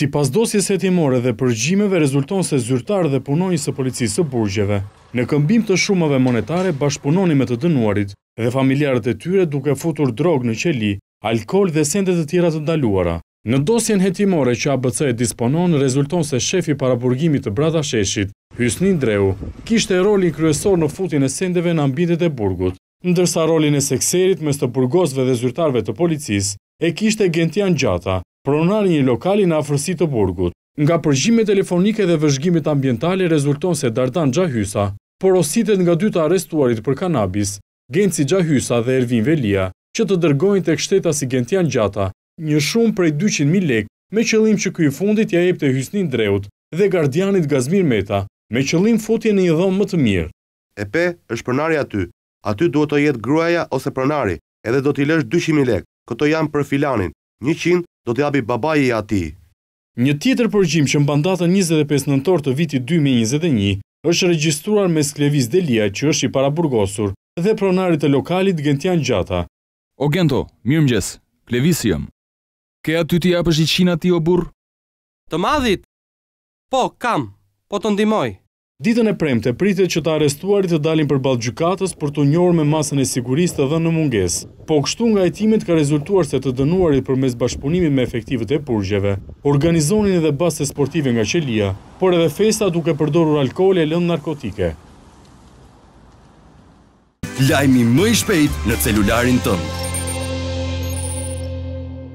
Si pas dosjes e timore dhe përgjimeve rezulton se zyrtar dhe punojnës së policisë së burgjeve. Në këmbim të shumëve monetare bashkëpunoni me të dënuarit dhe familjarët e tyre duke futur drogë në qeli, alkohol dhe sendet të tjera të ndaluara. Në dosjen hetimore që ABC e disponon, rezulton se shefi para burgimit të brata sheshit, Hysnin Dreu, kishte rolin kryesor në futin e sendeve në ambitet e burgut, ndërsa rolin e sekserit mes të burgosve dhe zyrtarve të policis, e kishte Gentian Gjata, pronari një lokali në afërsi të burgut. Nga përgjime telefonike dhe vëzhgjimit ambientale rezulton se Dardan Gjahysa porositet nga dyta arestuarit për kanabis, Genci Gjahysa dhe Ervin Velia, që të dërgojnë të kështeta si Gentian Gjata, një shumë prej 200.000 lek me qëllim që kuj fundit ja epte Hysnin Dreut dhe gardianit Gazmir Meta, me qëllim futje në një dhomë më të mirë. Epe është pronari aty, aty duhet të jetë gruaja ose pronari, edhe do t'i lësh 200.000 lek, këto janë për filanin, do t'i abi babaj i ati. Një tjetër përgjim që mbandatën 25 nëntor të vitit 2021 është registruar me Sklevis Delia që është i paraburgosur dhe pronarit e lokalit Gentian Gjata. O Gento, mirë mgjes, Klevis jëmë. Kea ty t'i apësht ti o burë? Të madhit? Po, kam, po të ndimoj. Ditën e premte, të pritet që të arestuarit të dalin për balë gjukatës për të njërë me masën e sigurisë të dhe në munges. Po kështu nga etimit ka rezultuar se të dënuarit për mes bashkëpunimin me efektivit e purgjeve. Organizonin edhe baste sportive nga qelia, por edhe festa duke përdorur alkohol e lëndë narkotike. Lajmi më i shpejt në celularin